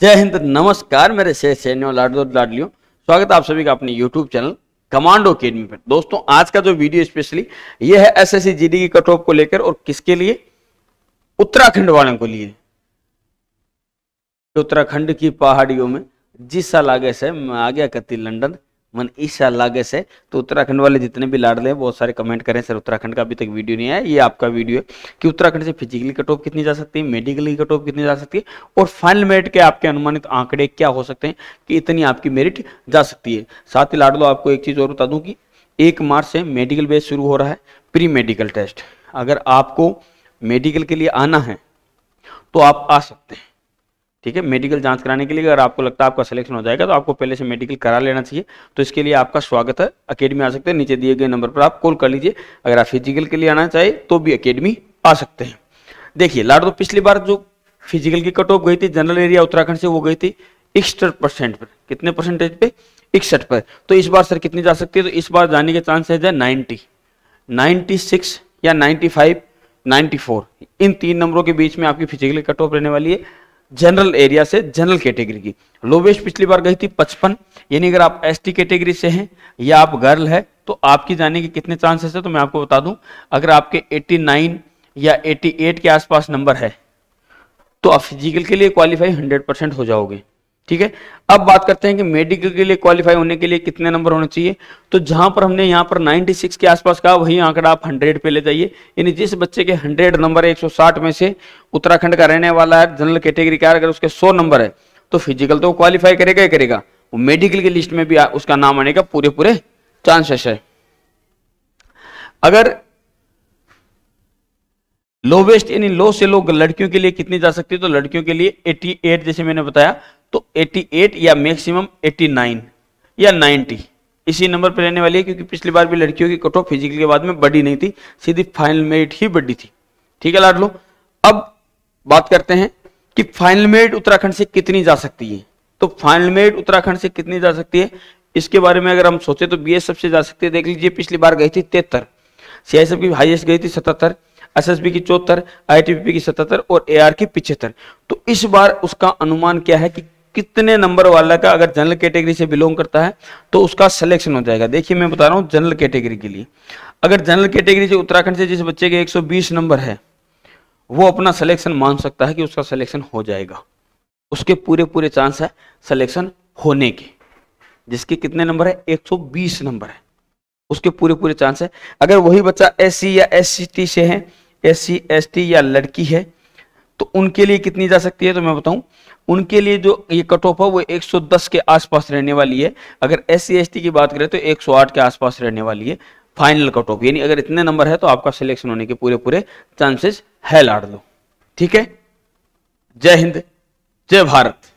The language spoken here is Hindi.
जय हिंद नमस्कार मेरे से सैन्य लाडो लाडलियो स्वागत आप सभी का अपने यूट्यूब चैनल कमांडो अकेडमी पर दोस्तों आज का जो वीडियो स्पेशली ये है एसएससी जीडी की कट ऑफ को लेकर और किसके लिए उत्तराखंड वालों को लिए उत्तराखंड की पहाड़ियों में जिस साल आगे से मैं आ गया कती लंडन मन लागे से तो उत्तराखंड वाले जितने भी लाडले हैं बहुत सारे कमेंट करें सर उत्तराखंड का अभी तक वीडियो नहीं आया ये आपका वीडियो है कि उत्तराखंड से फिजिकली कट ऑफ कितनी जा सकती है मेडिकली कट ऑफ कितनी जा सकती है और फाइनल मेरिट के आपके अनुमानित आंकड़े क्या हो सकते हैं कि इतनी आपकी मेरिट जा सकती है साथ ही लाडलो आपको एक चीज़ और बता दूँ कि एक मार्च से मेडिकल बेस शुरू हो रहा है प्री मेडिकल टेस्ट अगर आपको मेडिकल के लिए आना है तो आप आ सकते हैं ठीक है मेडिकल जांच कराने के लिए अगर आपको लगता है आपका सिलेक्शन हो जाएगा तो आपको पहले से मेडिकल करा लेना चाहिए तो इसके लिए आपका स्वागत है अकेडमी आ सकते हैं नीचे दिए गए नंबर पर आप कॉल कर लीजिए अगर आप फिजिकल के लिए आना चाहे तो भी अकेडमी आ सकते हैं देखिए लाड तो पिछली बार जो फिजिकल की कट ऑफ गई थी जनरल एरिया उत्तराखंड से वो गई थी इकसठ परसेंट पर कितने परसेंटेज पे इकसठ पर तो इस बार सर कितनी जा सकती है तो इस बार जाने के चांसेज है नाइन्टी नाइन्टी सिक्स या नाइन्टी फाइव नाइन्टी फोर इन तीन नंबरों के बीच में आपकी फिजिकल कट ऑफ रहने वाली है जनरल एरिया से जनरल कैटेगरी की लोवेस्ट पिछली बार गई थी पचपन यानी अगर आप एसटी कैटेगरी से हैं या आप गर्ल है तो आपकी जाने के कितने चांसेस है तो मैं आपको बता दूं अगर आपके 89 या 88 के आसपास नंबर है तो आप फिजिकल के लिए क्वालिफाई 100 परसेंट हो जाओगे ठीक है अब बात करते हैं कि मेडिकल के लिए क्वालिफाई होने के लिए कितने नंबर होने चाहिए तो जहां पर हमने यहाँ पर 96 के आसपास कहा वही आंकड़ा आप 100 पे ले जाइए यानी जिस बच्चे के 100 नंबर है 160 में से उत्तराखंड का रहने वाला है जनरल कैटेगरी का अगर उसके 100 नंबर है तो फिजिकल तो क्वालिफाई करेगा ही करेगा मेडिकल की लिस्ट में भी उसका नाम आने का पूरे पूरे चांसेस है अगर लोवेस्ट यानी लो से लो लड़कियों के लिए कितनी जा सकती है तो लड़कियों के लिए 88 जैसे मैंने बताया तो 88 या मैक्सिमम 89 या 90 इसी नंबर पर रहने वाली है क्योंकि पिछली बार भी लड़कियों की कट ऑफ फिजिकल के बाद में बड़ी नहीं थी सीधी फाइनल मेरिट ही बड़ी थी ठीक है लाडलो अब बात करते हैं कि फाइनल मेरिट उत्तराखंड से कितनी जा सकती है तो फाइनल मेरिट उत्तराखंड से कितनी जा सकती है इसके बारे में अगर हम सोचे तो बी सबसे जा सकती है देख लीजिए पिछली बार गई थी तिहत्तर सीआईएसएफ की हाईएस्ट गई थी सतहत्तर एसएसबी की चौहत्तर आईटीबीपी की सतहत्तर और एआर की पिछहत्तर तो इस बार उसका अनुमान क्या है कि कितने नंबर वाला का अगर जनरल कैटेगरी से बिलोंग करता है तो उसका सिलेक्शन हो जाएगा देखिए मैं बता रहा हूँ जनरल कैटेगरी के लिए अगर जनरल कैटेगरी से उत्तराखंड से जिस बच्चे के 120 नंबर है वो अपना सिलेक्शन मान सकता है कि उसका सिलेक्शन हो जाएगा उसके पूरे पूरे चांस है सिलेक्शन होने के जिसके कितने नंबर है 120 नंबर है उसके पूरे पूरे चांस है अगर वही बच्चा एस या एस से है एस सी या लड़की है तो उनके लिए कितनी जा सकती है तो मैं बताऊं उनके लिए जो ये कट ऑफ है वो 110 के आसपास रहने वाली है अगर एस सी की बात करें तो 108 के आसपास रहने वाली है फाइनल कट ऑफ यानी अगर इतने नंबर है तो आपका सिलेक्शन होने के पूरे पूरे चांसेस है लाड़ दो ठीक है जय हिंद जय भारत